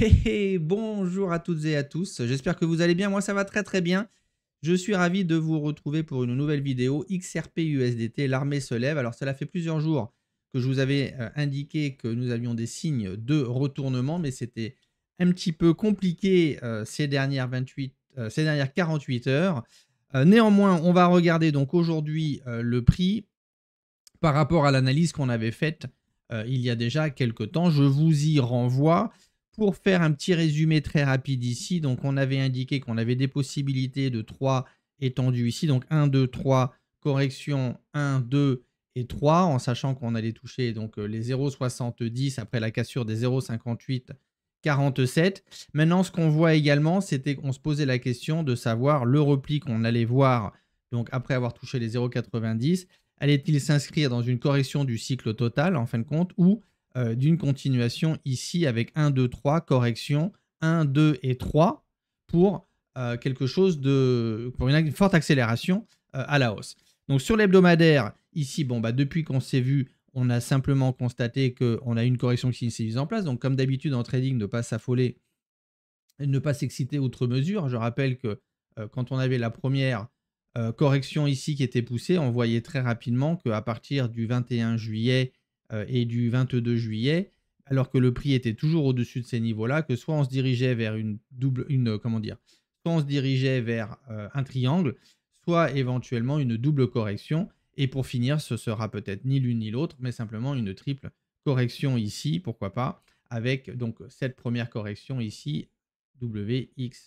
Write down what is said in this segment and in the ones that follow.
Hey, bonjour à toutes et à tous, j'espère que vous allez bien, moi ça va très très bien. Je suis ravi de vous retrouver pour une nouvelle vidéo XRP USDT, l'armée se lève. Alors cela fait plusieurs jours que je vous avais euh, indiqué que nous avions des signes de retournement, mais c'était un petit peu compliqué euh, ces, dernières 28, 48 euh, heures. néanmoins, on va regarder donc aujourd'hui le prix par rapport à l'analyse qu'on avait faite il y a déjà quelques temps. Je vous y renvoie. Pour faire un petit résumé très rapide ici, donc on avait indiqué qu'on avait des possibilités de 3 étendues ici, donc 1, 2, 3, correction 1, 2 et 3, en sachant qu'on allait toucher donc euh, les 0,70 après la cassure des 0,58 47. Maintenant, ce qu'on voit également, c'était qu'on se posait la question de savoir le repli qu'on allait voir, donc après avoir touché les 0,90, allait-il s'inscrire dans une correction du cycle total en fin de compte ou euh, d'une continuation ici avec 1, 2, 3, correction, 1, 2 et 3 pour euh, quelque chose de. pour une forte accélération euh, à la hausse. Donc sur l'hebdomadaire, ici, bon, bah, depuis qu'on s'est vu, on a simplement constaté qu'on a une correction qui s'est mise en place. Donc comme d'habitude en trading, ne pas s'affoler, ne pas s'exciter outre mesure. Je rappelle que quand on avait la première correction ici qui était poussée, on voyait très rapidement qu'à partir du 21 juillet, euh, et du 22 juillet, alors que le prix était toujours au-dessus de ces niveaux-là, que soit on se dirigeait vers une double, une euh, comment dire, soit on se dirigeait vers euh, un triangle, soit éventuellement une double correction. Et pour finir, ce sera peut-être ni l'une ni l'autre, mais simplement une triple correction ici, pourquoi pas, avec donc cette première correction ici, WXYXZ,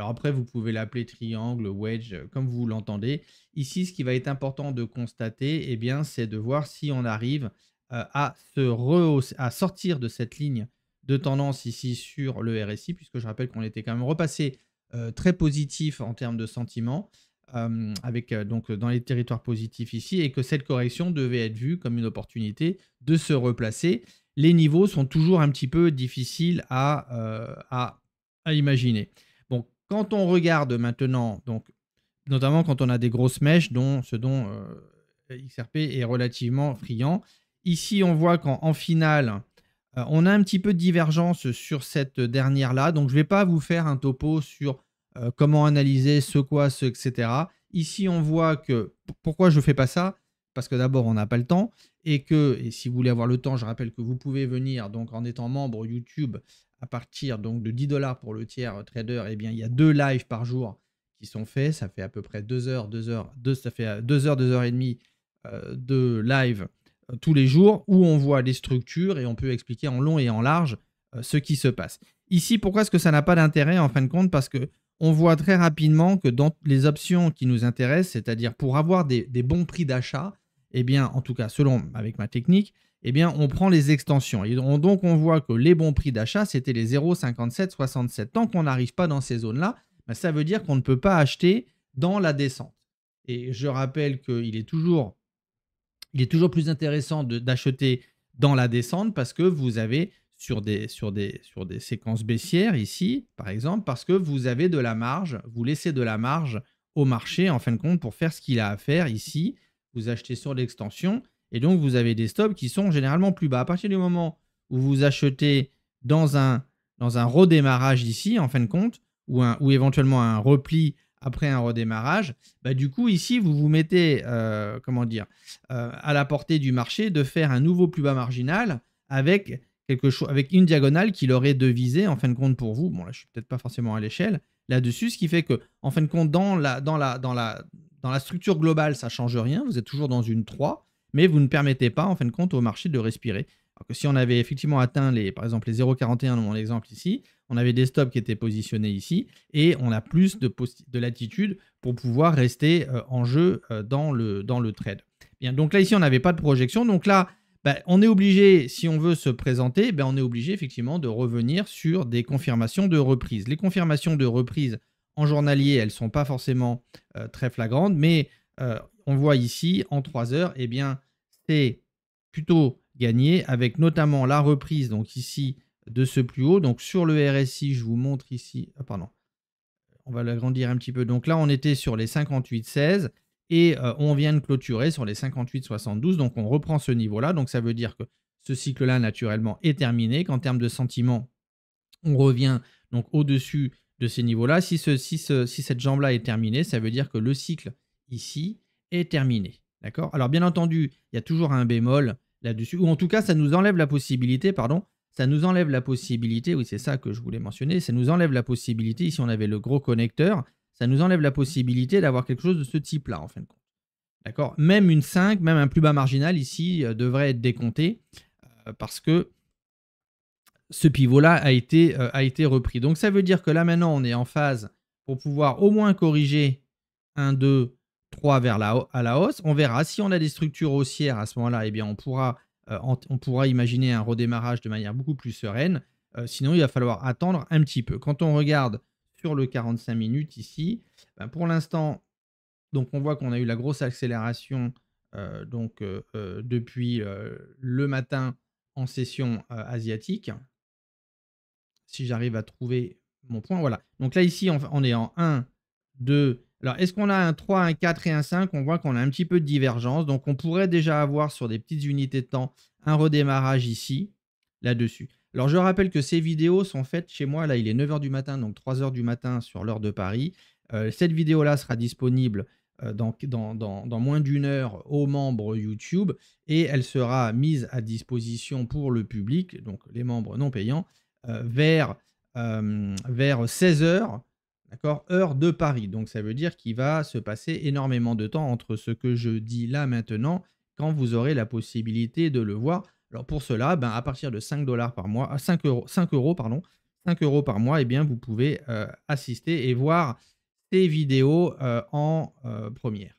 alors après, vous pouvez l'appeler triangle, wedge, euh, comme vous l'entendez. Ici, ce qui va être important de constater, eh bien, c'est de voir si on arrive euh, à, se à sortir de cette ligne de tendance ici sur le RSI, puisque je rappelle qu'on était quand même repassé euh, très positif en termes de sentiment, avec donc dans les territoires positifs ici, et que cette correction devait être vue comme une opportunité de se replacer. Les niveaux sont toujours un petit peu difficiles à imaginer. Quand on regarde maintenant, donc, notamment quand on a des grosses mèches, dont, ce dont euh, XRP est relativement friand, ici on voit qu'en finale, euh, on a un petit peu de divergence sur cette dernière-là. Donc je ne vais pas vous faire un topo sur euh, comment analyser ce quoi, ce etc. Ici on voit que... Pourquoi je ne fais pas ça Parce que d'abord on n'a pas le temps et que, et si vous voulez avoir le temps, je rappelle que vous pouvez venir donc en étant membre YouTube à partir donc de 10 dollars pour le tiers euh, trader, et eh bien il y a deux lives par jour qui sont faits, ça fait à peu près deux heures, 2 heures, 2, ça fait 2 euh, heures, deux heures et demie euh, de live tous les jours où on voit les structures et on peut expliquer en long et en large ce qui se passe. Ici, pourquoi est-ce que ça n'a pas d'intérêt en fin de compte Parce que on voit très rapidement que dans les options qui nous intéressent, c'est-à-dire pour avoir des bons prix d'achat, eh bien, en tout cas, selon avec ma technique, eh bien, on prend les extensions. Et donc, on voit que les bons prix d'achat, c'était les 0,57, 67. Tant qu'on n'arrive pas dans ces zones-là, bah, ça veut dire qu'on ne peut pas acheter dans la descente. Et je rappelle qu'il est toujours, il est toujours plus intéressant d'acheter dans la descente parce que vous avez sur des, sur des séquences baissières ici, par exemple, parce que vous avez de la marge, vous laissez de la marge au marché en fin de compte pour faire ce qu'il a à faire ici vous achetez sur l'extension et donc vous avez des stops qui sont généralement plus bas. À partir du moment où vous achetez dans un, dans un redémarrage ici, en fin de compte, ou, un, ou éventuellement un repli après un redémarrage, bah, du coup ici vous vous mettez euh, comment dire euh, à la portée du marché de faire un nouveau plus bas marginal avec quelque chose avec une diagonale qui l'aurait devisée en fin de compte pour vous. Bon là je suis peut-être pas forcément à l'échelle là-dessus, ce qui fait que en fin de compte dans la dans la dans la dans la structure globale, ça change rien. Vous êtes toujours dans une 3, mais vous ne permettez pas, en fin de compte, au marché de respirer. Alors que si on avait effectivement atteint, les, par exemple, les 0,41 dans mon exemple ici, on avait des stops qui étaient positionnés ici, et on a plus de, de latitude pour pouvoir rester euh, en jeu euh, dans, le, dans le trade. Bien, donc là, ici, on n'avait pas de projection. Donc là, ben, on est obligé, si on veut se présenter, ben, on est obligé effectivement de revenir sur des confirmations de reprise. Les confirmations de reprise, en journalier, elles ne sont pas forcément euh, très flagrantes, mais euh, on voit ici, en 3 heures, eh bien, c'est plutôt gagné avec notamment la reprise, donc ici, de ce plus haut. Donc sur le RSI, je vous montre ici, ah, pardon, on va l'agrandir un petit peu. Donc là, on était sur les 16 et euh, on vient de clôturer sur les 58,72. Donc on reprend ce niveau-là. Donc ça veut dire que ce cycle-là, naturellement, est terminé, qu'en termes de sentiment, on revient donc au-dessus de ces niveaux-là. Si, cette jambe-là est terminée, ça veut dire que le cycle ici est terminé. D'accord Alors bien entendu, il y a toujours un bémol là-dessus, ou en tout cas, ça nous enlève la possibilité, pardon, ça nous enlève la possibilité, oui c'est ça que je voulais mentionner, ça nous enlève la possibilité, ici on avait le gros connecteur, ça nous enlève la possibilité d'avoir quelque chose de ce type-là en fin de compte. D'accord Même une 5, même un plus bas marginal ici euh, devrait être décompté, euh, parce que ce pivot-là a, été, euh, a été repris. Donc ça veut dire que là maintenant, on est en phase pour pouvoir au moins corriger 1, 2, 3 vers la, à la hausse. On verra si on a des structures haussières à ce moment-là, eh bien on pourra, euh, on, pourra imaginer un redémarrage de manière beaucoup plus sereine. Euh, sinon, il va falloir attendre un petit peu. Quand on regarde sur le 45 minutes ici, ben, pour l'instant, donc on voit qu'on a eu la grosse accélération donc, depuis le matin en session asiatique si j'arrive à trouver mon point. Voilà. Donc là, ici, on est en 1, 2. Alors, est-ce qu'on a un 3, un 4 et un 5 On voit qu'on a un petit peu de divergence. Donc, on pourrait déjà avoir sur des petites unités de temps un redémarrage ici, là-dessus. Alors, je rappelle que ces vidéos sont faites chez moi. Là, il est 9h du matin, donc 3h du matin sur l'heure de Paris. Euh, cette vidéo-là sera disponible euh, dans, moins d'une heure aux membres YouTube et elle sera mise à disposition pour le public, donc les membres non payants, euh, vers, euh, vers 16h, d'accord, heure de Paris. Donc ça veut dire qu'il va se passer énormément de temps entre ce que je dis là maintenant, quand vous aurez la possibilité de le voir. Alors pour cela, ben, à partir de 5 dollars par mois, 5 euh, euros, 5 euros, pardon, 5 euros par mois, et eh bien, vous pouvez assister et voir ces vidéos en première.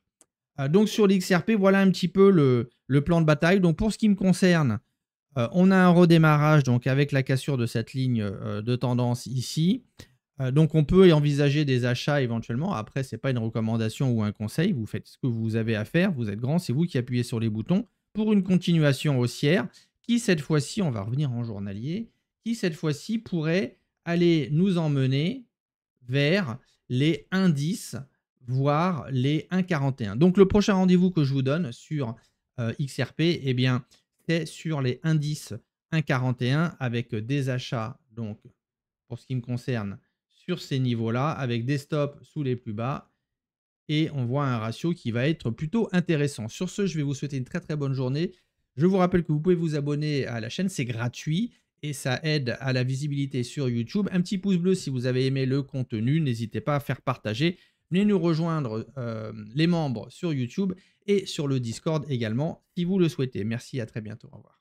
donc sur l'XRP, voilà un petit peu le, plan de bataille. Donc pour ce qui me concerne, euh, on a un redémarrage donc avec la cassure de cette ligne euh, de tendance ici. Euh, donc on peut envisager des achats éventuellement. Après, ce n'est pas une recommandation ou un conseil. Vous faites ce que vous avez à faire. Vous êtes grand, c'est vous qui appuyez sur les boutons pour une continuation haussière qui cette fois-ci, on va revenir en journalier, qui cette fois-ci pourrait aller nous emmener vers les 1,10, voire les 1,41. Donc le prochain rendez-vous que je vous donne sur XRP, eh bien, sur les indices 1,41 avec euh, des achats, donc pour ce qui me concerne, sur ces niveaux-là, avec des stops sous les plus bas. Et on voit un ratio qui va être plutôt intéressant. Sur ce, je vais vous souhaiter une très très bonne journée. Je vous rappelle que vous pouvez vous abonner à la chaîne, c'est gratuit et ça aide à la visibilité sur YouTube. Un petit pouce bleu si vous avez aimé le contenu, n'hésitez pas à faire partager. Venez nous rejoindre euh, les membres sur YouTube et sur le Discord également si vous le souhaitez. Merci, à très bientôt. Au revoir.